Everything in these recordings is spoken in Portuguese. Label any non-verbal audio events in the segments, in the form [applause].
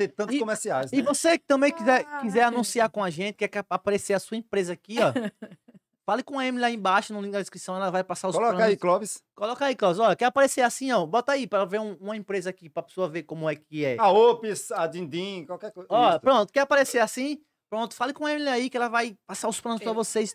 ter tantos e, comerciais. Né? E você que também quiser, ah, quiser anunciar com a gente, quer aparecer a sua empresa aqui, ó. [laughs] Fale com a Emily lá embaixo, no link da descrição, ela vai passar os Coloca planos. aí, Clóvis. Coloca aí, Clóvis. Olha, quer aparecer assim, ó. Bota aí para ver um, uma empresa aqui, pra pessoa ver como é que é. A Ops, a Dindim, qualquer coisa. Ó, Isso. pronto, quer aparecer assim? Pronto, fale com a Emily aí, que ela vai passar os planos para vocês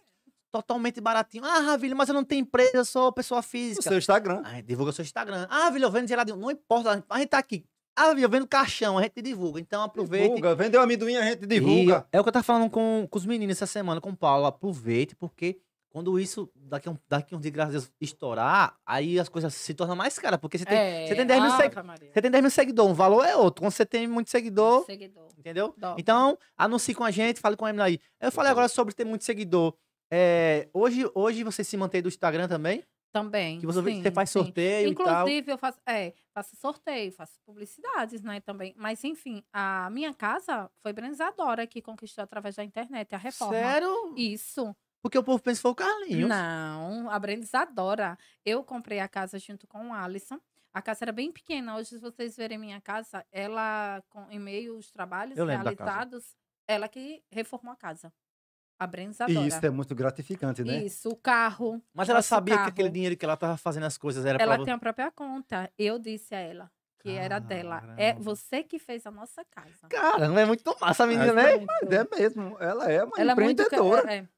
totalmente baratinho. Ah, Ravilho, mas eu não tenho empresa, eu sou pessoa física. O seu Instagram. Ah, divulga o seu Instagram. Ah, Ravilho, eu vendo geladinho. Não importa, a gente tá aqui. Ah, eu vendo caixão, a gente divulga. Então aproveite. Divulga, vendeu amendoim, a gente divulga. E é o que eu tava falando com, com os meninos essa semana, com o Paulo. Aproveite, porque quando isso, daqui um, daqui um dia, graças a Deus, estourar, aí as coisas se tornam mais caras. Porque você tem, é, você tem 10 mil ah, seguidores. Você tem 10 mil seguidores, um valor é outro. Quando você tem muito seguidor. Seguidor. Entendeu? Dó. Então, anuncie com a gente, fale com a Emily aí. Eu falei agora sobre ter muito seguidor. É, hoje, hoje você se mantém do Instagram também? Também. Que você, sim, você faz sim. sorteio Inclusive, e tal. eu faço, é, faço sorteio, faço publicidades, né, também. Mas, enfim, a minha casa foi Brenzadora que conquistou através da internet, a reforma. Sério? Isso. Porque o povo pensa que foi o Carlinhos. Não, a Brenzadora. Eu comprei a casa junto com o Alisson. A casa era bem pequena. Hoje, se vocês verem minha casa, ela, com, em meio aos trabalhos realizados, ela que reformou a casa. A Brenda adora. Isso é muito gratificante, né? Isso, o carro. Mas ela sabia carro. que aquele dinheiro que ela estava fazendo as coisas era Ela pra... tem a própria conta. Eu disse a ela que Caramba. era dela. É você que fez a nossa casa. cara não é muito massa a menina, né? Mas é mesmo. Ela é uma ela é empreendedora. É muito... É.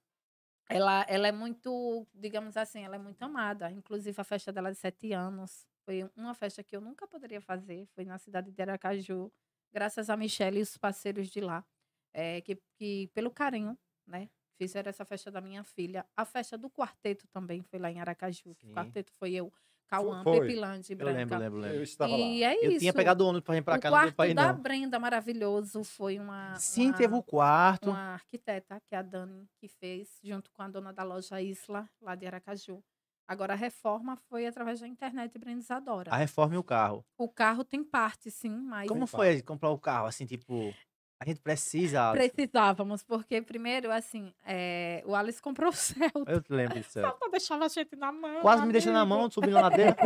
Ela, ela é muito, digamos assim, ela é muito amada. Inclusive, a festa dela de sete anos foi uma festa que eu nunca poderia fazer. Foi na cidade de Aracaju, graças a Michelle e os parceiros de lá. É, que, que pelo carinho né? Fizeram essa festa da minha filha. A festa do quarteto também foi lá em Aracaju. O quarteto foi eu, Cauã, Pepilande, Branca. Eu lembro, lembro, lembro. Eu estava e lá. É eu isso. tinha pegado o ônibus para vir para cá, não deu para ir, não. quarto da Brenda, maravilhoso, foi uma... Sim, uma, teve o um quarto. Uma arquiteta, que é a Dani, que fez, junto com a dona da loja Isla, lá de Aracaju. Agora, a reforma foi através da internet hibridizadora. A reforma e o carro? O carro tem parte, sim, mas... Como foi comprar o carro, assim, tipo... A gente precisa, Precisávamos, porque primeiro, assim, é, o Alice comprou o Celta. Eu te lembro disso. O Celta deixava a gente na mão. Quase amigo. me deixando na mão, subindo lá dentro.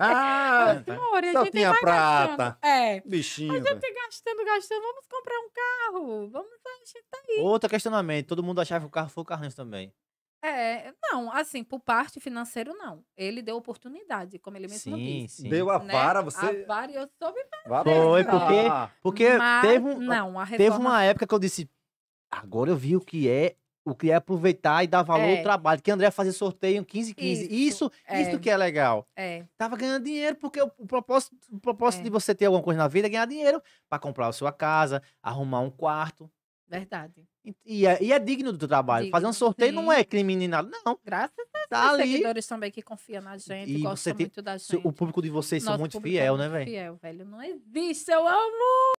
ah, Senhora, só a gente tinha prata. Gastando. É. Bichinho. A gente véio. gastando, gastando. Vamos comprar um carro. Vamos, a gente tá aí. Outro questionamento. Todo mundo achava que o carro foi o carrinho também. É, não, assim, por parte financeira, não. Ele deu oportunidade, como ele mesmo sim, disse. Sim. Deu a né? vara, você. A vara eu soube fazer. Foi, porque, ah. porque Mas, teve, um, não, reforma... teve uma época que eu disse: agora eu vi o que é o que é aproveitar e dar valor é. ao trabalho. Que André fazia sorteio 15, 15. Isso, isso, é. isso que é legal. É. Tava ganhando dinheiro, porque o, o propósito, o propósito é. de você ter alguma coisa na vida é ganhar dinheiro para comprar a sua casa, arrumar um quarto, Verdade. E é, e é digno do trabalho. Digno, Fazer um sorteio sim. não é crime nem nada, não. Graças a tá ali. seguidores também que confiam na gente, e gostam tem, muito da gente. O público de vocês Nosso são muito é fiel, é muito né, velho? Fiel, velho. Não existe, eu amo!